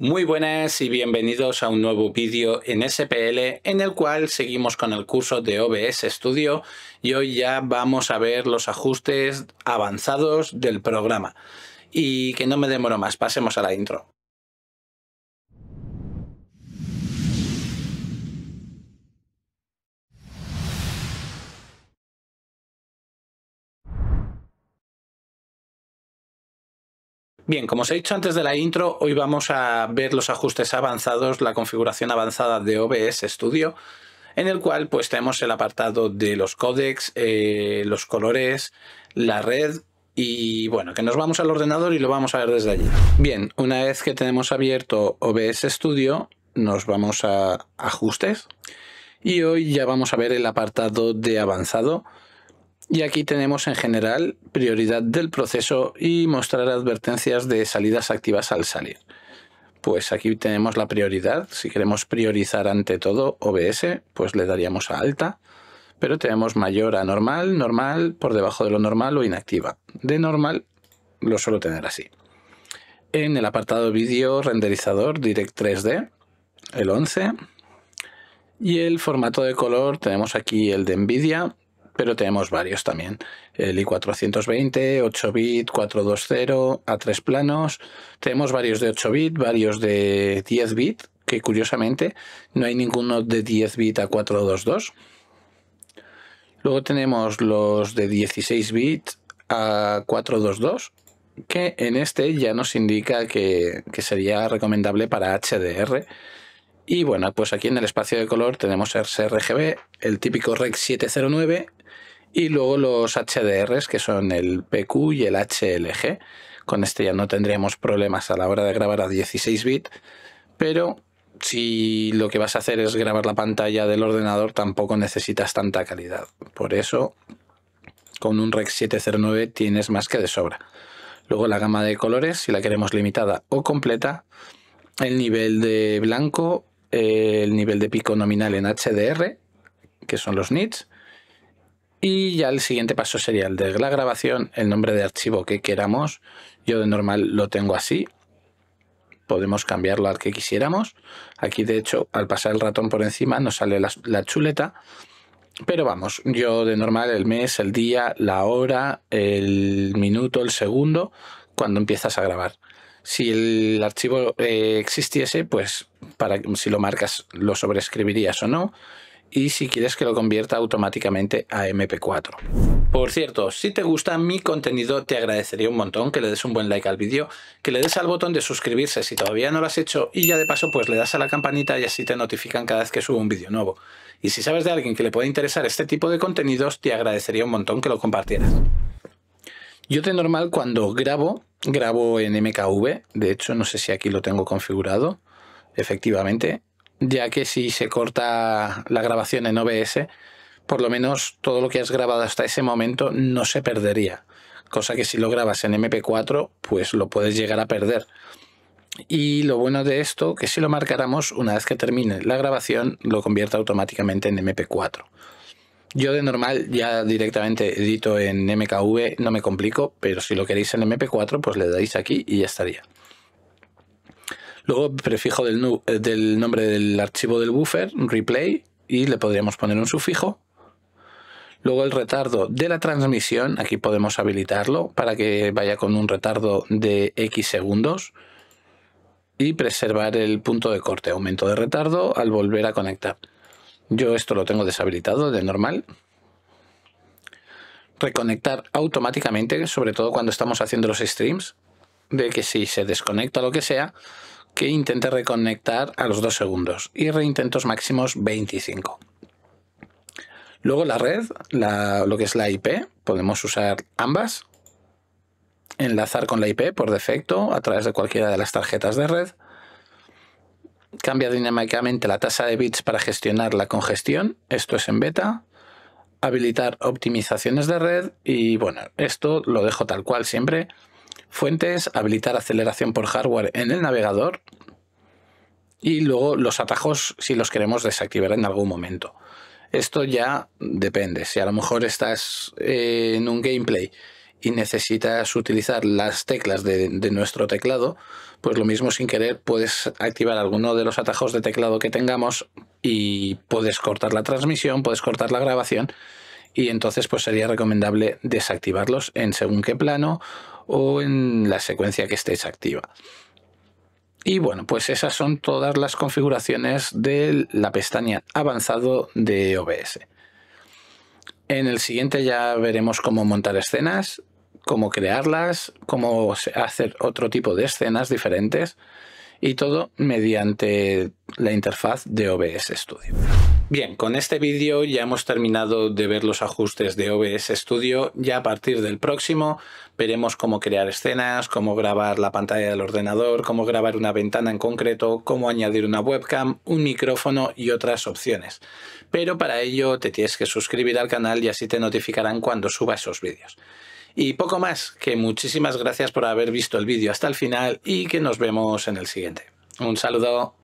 Muy buenas y bienvenidos a un nuevo vídeo en SPL en el cual seguimos con el curso de OBS Studio y hoy ya vamos a ver los ajustes avanzados del programa. Y que no me demoro más, pasemos a la intro. Bien, como os he dicho antes de la intro, hoy vamos a ver los ajustes avanzados, la configuración avanzada de OBS Studio, en el cual pues tenemos el apartado de los códecs, eh, los colores, la red y bueno, que nos vamos al ordenador y lo vamos a ver desde allí. Bien, una vez que tenemos abierto OBS Studio, nos vamos a ajustes y hoy ya vamos a ver el apartado de avanzado y aquí tenemos en general prioridad del proceso y mostrar advertencias de salidas activas al salir. Pues aquí tenemos la prioridad. Si queremos priorizar ante todo OBS, pues le daríamos a alta. Pero tenemos mayor a normal, normal, por debajo de lo normal o inactiva. De normal lo suelo tener así. En el apartado vídeo renderizador Direct 3D, el 11. Y el formato de color tenemos aquí el de NVIDIA, pero tenemos varios también. El i420, 8-bit, 420, a tres planos. Tenemos varios de 8-bit, varios de 10-bit, que curiosamente no hay ninguno de 10-bit a 422. Luego tenemos los de 16-bit a 422, que en este ya nos indica que, sería recomendable para HDR. Y bueno, pues aquí en el espacio de color tenemos el sRGB, el típico REC 709 y luego los HDRs, que son el PQ y el HLG. Con este ya no tendríamos problemas a la hora de grabar a 16 bits, pero si lo que vas a hacer es grabar la pantalla del ordenador, tampoco necesitas tanta calidad. Por eso, con un Rec 709 tienes más que de sobra. Luego la gama de colores, si la queremos limitada o completa, el nivel de blanco, eh, el nivel de pico nominal en HDR, que son los nits, y ya el siguiente paso sería el de la grabación, el nombre de archivo que queramos. Yo de normal lo tengo así. Podemos cambiarlo al que quisiéramos. Aquí de hecho al pasar el ratón por encima nos sale la, chuleta. Pero vamos, yo de normal el mes, el día, la hora, el minuto, el segundo, cuando empiezas a grabar. Si el archivo eh, existiese, pues para si lo marcas lo sobreescribirías o no y si quieres que lo convierta automáticamente a MP4. Por cierto, si te gusta mi contenido te agradecería un montón que le des un buen like al vídeo, que le des al botón de suscribirse si todavía no lo has hecho y ya de paso pues le das a la campanita y así te notifican cada vez que subo un vídeo nuevo. Y si sabes de alguien que le puede interesar este tipo de contenidos te agradecería un montón que lo compartieras. Yo de normal cuando grabo, grabo en MKV, de hecho no sé si aquí lo tengo configurado, efectivamente ya que si se corta la grabación en OBS, por lo menos todo lo que has grabado hasta ese momento no se perdería. Cosa que si lo grabas en MP4, pues lo puedes llegar a perder. Y lo bueno de esto, que si lo marcáramos, una vez que termine la grabación, lo convierta automáticamente en MP4. Yo de normal ya directamente edito en MKV, no me complico, pero si lo queréis en MP4, pues le dais aquí y ya estaría. Luego prefijo eh, del, nombre del archivo del buffer, replay, y le podríamos poner un sufijo. Luego el retardo de la transmisión, aquí podemos habilitarlo para que vaya con un retardo de X segundos y preservar el punto de corte, aumento de retardo al volver a conectar. Yo esto lo tengo deshabilitado de normal. Reconectar automáticamente, sobre todo cuando estamos haciendo los streams, de que si se desconecta lo que sea, que intente reconectar a los dos segundos y reintentos máximos 25. Luego la red, lo que es la IP, podemos usar ambas, enlazar con la IP por defecto a través de cualquiera de las tarjetas de red, cambia dinámicamente la tasa de bits para gestionar la congestión, esto es en beta, habilitar optimizaciones de red y bueno, esto lo dejo tal cual siempre, Fuentes, habilitar aceleración por hardware en el navegador y luego los atajos si los queremos desactivar en algún momento. Esto ya depende. Si a lo mejor estás eh, en un gameplay y necesitas utilizar las teclas de, de, nuestro teclado, pues lo mismo sin querer puedes activar alguno de los atajos de teclado que tengamos y puedes cortar la transmisión, puedes cortar la grabación y entonces pues sería recomendable desactivarlos en según qué plano o en la secuencia que estéis activa. Y bueno, pues esas son todas las configuraciones de la pestaña avanzado de OBS. En el siguiente ya veremos cómo montar escenas, cómo crearlas, cómo hacer otro tipo de escenas diferentes y todo mediante la interfaz de OBS Studio. Bien, con este vídeo ya hemos terminado de ver los ajustes de OBS Studio. Ya a partir del próximo veremos cómo crear escenas, cómo grabar la pantalla del ordenador, cómo grabar una ventana en concreto, cómo añadir una webcam, un micrófono y otras opciones. Pero para ello te tienes que suscribir al canal y así te notificarán cuando suba esos vídeos. Y poco más, que muchísimas gracias por haber visto el vídeo hasta el final y que nos vemos en el siguiente. Un saludo.